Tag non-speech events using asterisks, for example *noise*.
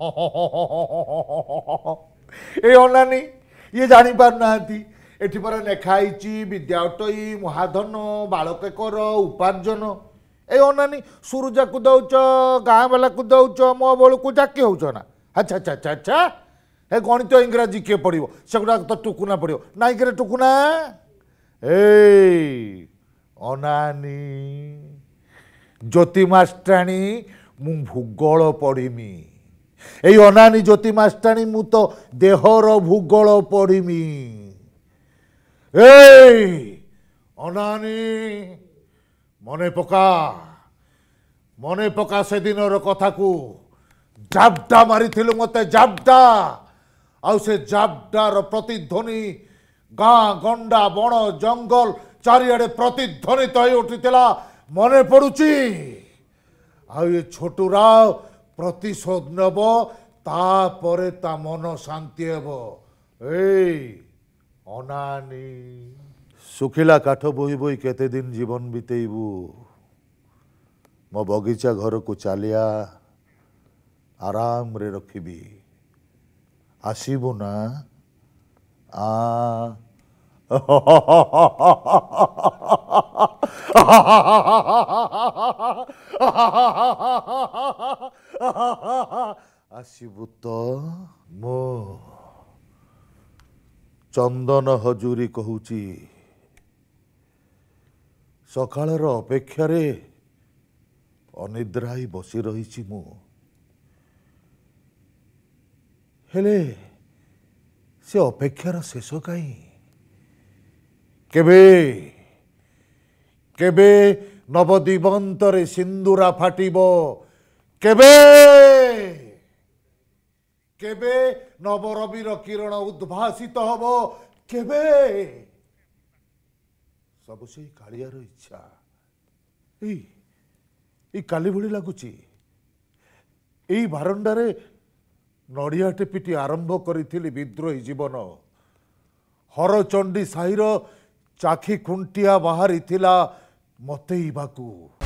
ଏ ଅନାନି ଇଏ ଜାଣିପାରୁନାହାନ୍ତି ଏଠି ପରା ଲେଖା ହେଇଛି ବିଦ୍ୟା ଅଟଇ ମହାଧନ ବାଳକେକର ଉପାର୍ଜନ ଏ ଅନାନୀ ସୁରୁଜାକୁ ଦେଉଛ ଗାଁବାଲାକୁ ଦେଉଛ ମୋ ବେଳକୁ ଚାକି ହେଉଛ ନା ଆଚ୍ଛା ଆଚ୍ଛା ଆଚ୍ଛା ଆଚ୍ଛା ଏ ଗଣିତ ଇଂରାଜୀ କିଏ ପଡ଼ିବ ସେଗୁଡ଼ାକ ତ ଟୁକୁନା ପଡ଼ିବ ନାଇଁ କିରେ ଟୁକୁନା ଏ ଅନାନି ଜ୍ୟୋତି ମାଷ୍ଟ୍ରାଣୀ ମୁଁ ଭୂଗୋଳ ପଢ଼ିମି এই অনানি জ্যোতিমাষ্টানি মাস্টাণী মু তো দেহর ভূগোল পড়িমি এই অনানি মনে পকা মনে পকা সেদিনর কথাকু জাবডা মারিলু মতে জাবডা আউ সে জাবডার প্রতিধ্বনি গাঁ গণ্ডা বন জঙ্গল চারিআড়ে প্রতিধ্বনিত হয়ে উঠিলা মনে পড়ুছি আউ এ ছোটু রাও প্রতিশোধ নেব তাপরে তা মন শান্তি ହେବ এই অনানি ଶୁଖିଲା କାଠ ବୋହି ବୋହି କେତେ ଦିନ ଜୀବନ ବିତେଇବୁ ମୋ ବଗିଚା ଘରକୁ ଚାଲିଆ ଆରାମରେ ରଖିବି ଆସିବୁ ନା ଆ ha ha ha ha ha ha ha ha ha ha *laughs* ଆସିବୁ ତ ମୋ ଚନ୍ଦନ ହଜୁରୀ କହୁଛି ସକାଳର ଅପେକ୍ଷାରେ ଅନିଦ୍ରା ହିଁ ବସି ରହିଛି ମୁଁ ହେଲେ ସେ ଅପେକ୍ଷାର ଶେଷ କାହିଁ କେବେ କେବେ ନବଦିବନ୍ତରେ ସିନ୍ଦୁରା ଫାଟିବ କେବେ କେବେ ନବରବିର କିରଣ ଉଦ୍ଭାସିତ ହବ କେବେ ସବୁ ସେଇ କାଳିଆର ଇଚ୍ଛା ଏଇ କାଲି ଭଳି ଲାଗୁଛି ଏଇ ବାରଣ୍ଡାରେ ନଡ଼ିଆଟେ ପିଟି ଆରମ୍ଭ କରିଥିଲି ବିଦ୍ରୋହୀ ଜୀବନ ହରଚଣ୍ଡୀ ସାହିର ଚାଖି ଖୁଣ୍ଟିଆ ବାହାରିଥିଲା 持っていばく。